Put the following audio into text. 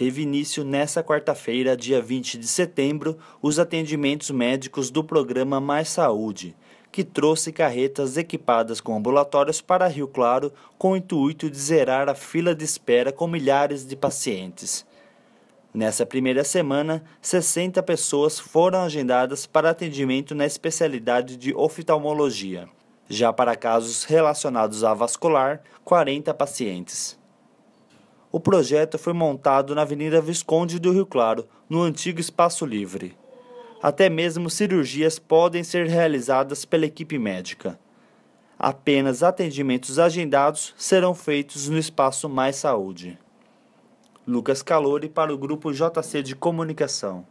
teve início nesta quarta-feira, dia 20 de setembro, os atendimentos médicos do programa Mais Saúde, que trouxe carretas equipadas com ambulatórios para Rio Claro com o intuito de zerar a fila de espera com milhares de pacientes. Nessa primeira semana, 60 pessoas foram agendadas para atendimento na especialidade de oftalmologia. Já para casos relacionados à vascular, 40 pacientes. O projeto foi montado na Avenida Visconde do Rio Claro, no antigo Espaço Livre. Até mesmo cirurgias podem ser realizadas pela equipe médica. Apenas atendimentos agendados serão feitos no espaço Mais Saúde. Lucas Calori para o grupo JC de Comunicação.